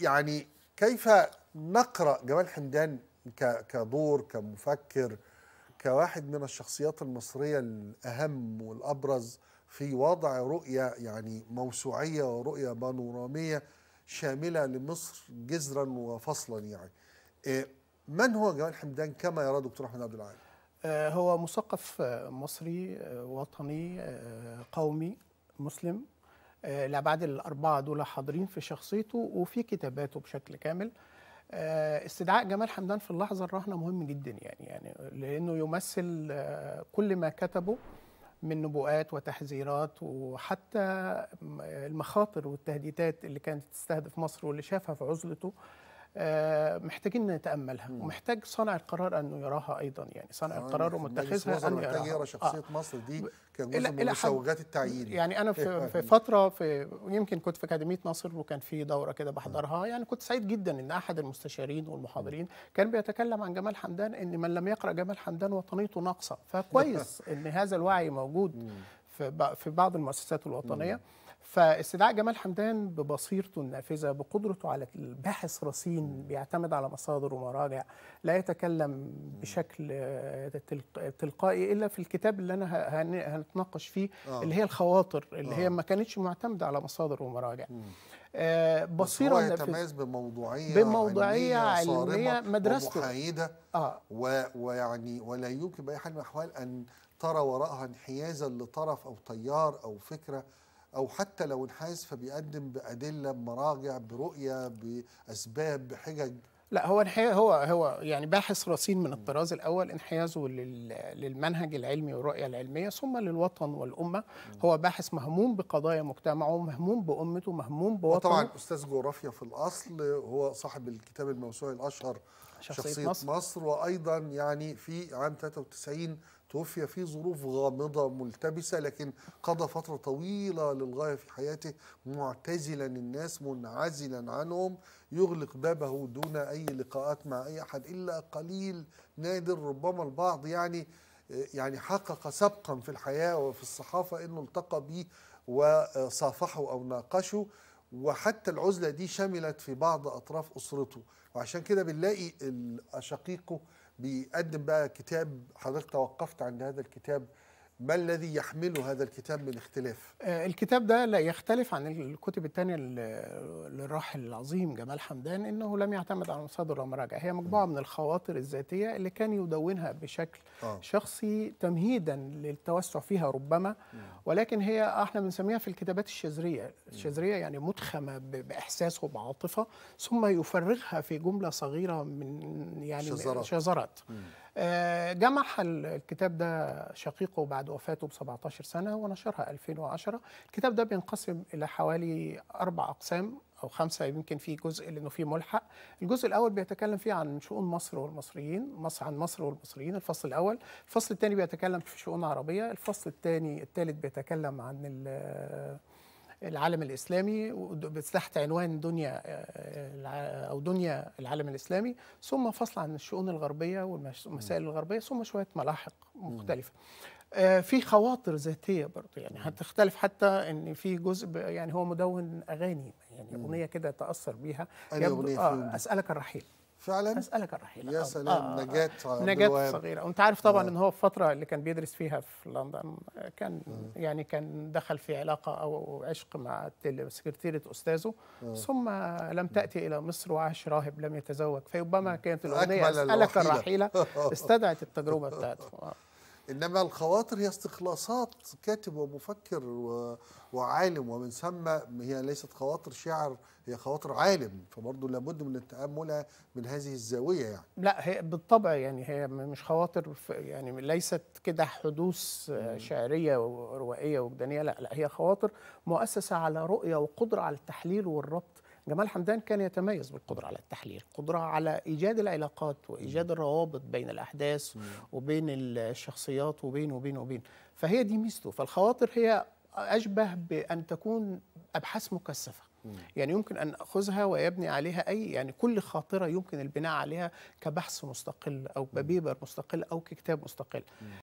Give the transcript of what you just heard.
يعني كيف نقرا جمال حمدان كدور كمفكر كواحد من الشخصيات المصريه الاهم والابرز في وضع رؤيه يعني موسوعيه ورؤيه بانوراميه شامله لمصر جذرا وفصلا يعني إيه، من هو جمال حمدان كما يرى دكتور احمد عبد العال آه، هو مثقف آه، مصري آه، وطني قومي مسلم الابعاد آه، الاربعه دول حاضرين في شخصيته وفي كتاباته بشكل كامل آه، استدعاء جمال حمدان في اللحظه الراهنه مهم جدا يعني يعني لانه يمثل آه، كل ما كتبه من نبوءات وتحذيرات وحتى المخاطر والتهديدات اللي كانت تستهدف مصر واللي شافها في عزلته آه، محتاجين نتاملها مم. ومحتاج صانع القرار انه يراها ايضا يعني صانع القرار ومتخذها انه يراها محتاج يرى شخصيه آه. مصر دي كجزء من مسوغات التعيين يعني انا في, في فتره في يمكن كنت في اكاديميه نصر وكان في دوره كده بحضرها يعني كنت سعيد جدا ان احد المستشارين والمحاضرين كان بيتكلم عن جمال حمدان ان من لم يقرا جمال حمدان وطنيته ناقصه فكويس ان هذا الوعي موجود في بعض المؤسسات الوطنيه مم. فاستدعاء جمال حمدان ببصيرته النافذه بقدرته على الباحث رصين بيعتمد على مصادر ومراجع لا يتكلم بشكل تلقائي الا في الكتاب اللي انا هنتناقش فيه آه. اللي هي الخواطر اللي آه. هي ما كانتش معتمده على مصادر ومراجع آه بصيره هو يتميز بموضوعيه بموضوعيه علميه, علمية مدرسته ومحايده آه. و ويعني ولا يمكن باي حال من الاحوال ان ترى وراءها انحيازا لطرف او تيار او فكره او حتى لو انحاز فبيقدم بادله بمراجع برؤيه باسباب بحجج لا هو انحياز هو هو يعني باحث رصين من الطراز الاول انحيازه للمنهج العلمي والرؤيه العلميه ثم للوطن والامه هو باحث مهموم بقضايا مجتمعه مهموم بامته مهموم بوطنه طبعا استاذ جغرافيا في الاصل هو صاحب الكتاب الموسوعي الاشهر شخصيه, شخصية مصر. مصر وايضا يعني في عام 93 توفي في ظروف غامضة ملتبسة لكن قضى فترة طويلة للغاية في حياته معتزلا الناس منعزلا عنهم يغلق بابه دون أي لقاءات مع أي أحد إلا قليل نادر ربما البعض يعني يعني حقق سبقا في الحياة وفي الصحافة أنه التقى به وصافحه أو ناقشه وحتى العزلة دي شملت في بعض أطراف أسرته وعشان كده بنلاقي أشقيقه بيقدم بقى كتاب حضرتك توقفت عند هذا الكتاب ما الذي يحمله هذا الكتاب من اختلاف؟ آه، الكتاب ده لا يختلف عن الكتب الثانية للراحل العظيم جمال حمدان انه لم يعتمد على مصادر ومراجع، هي مجموعة من الخواطر الذاتية اللي كان يدونها بشكل آه. شخصي تمهيدا للتوسع فيها ربما آه. ولكن هي احنا بنسميها في الكتابات الشذريه الشذريه يعني متخمه باحساس وبعاطفه ثم يفرغها في جمله صغيره من يعني شذرات, شذرات. آه، جمعها الكتاب ده شقيقه بعد وفاته ب 17 سنه ونشرها 2010 الكتاب ده بينقسم الى حوالي اربع اقسام او خمسه يمكن في جزء لانه في ملحق الجزء الاول بيتكلم فيه عن شؤون مصر والمصريين مصر عن مصر والمصريين الفصل الاول الفصل الثاني بيتكلم في شؤون عربيه الفصل الثاني الثالث بيتكلم عن العالم الاسلامي تحت عنوان دنيا آه، او دنيا العالم الاسلامي ثم فصل عن الشؤون الغربيه والمسائل الغربيه ثم شويه ملاحق مختلفه آه، في خواطر ذاتيه برضه يعني هتختلف حتى ان في جزء يعني هو مدون اغاني يعني اغنيه كده تاثر بيها يبدو آه اسالك الرحيل فعلا اسالك الرحيل يا آه، سلام آه نجاة نجاة صغيره وانت عارف طبعا آه. ان هو في الفتره اللي كان بيدرس فيها في لندن كان آه. يعني كان دخل في علاقه او عشق مع سكرتيره استاذه آه. ثم لم تاتي الى مصر وعاش راهب لم يتزوج فربما كانت الاغنيه اسالك الرحيله استدعت التجربه بتاعته انما الخواطر هي استخلاصات كاتب ومفكر وعالم ومن ثم هي ليست خواطر شعر هي خواطر عالم فبرضه لابد من التامل من هذه الزاويه يعني لا هي بالطبع يعني هي مش خواطر يعني ليست كده حدوث شعريه وروائيه وجدانيه لا لا هي خواطر مؤسسه على رؤيه وقدره على التحليل والربط جمال حمدان كان يتميز بالقدرة على التحليل قدرة على إيجاد العلاقات وإيجاد الروابط بين الأحداث وبين الشخصيات وبين وبين وبين فهي دي ميزته فالخواطر هي أشبه بأن تكون أبحاث مكثفة يعني يمكن أن أخذها ويبني عليها أي يعني كل خاطرة يمكن البناء عليها كبحث مستقل أو كبيبر مستقل أو ككتاب مستقل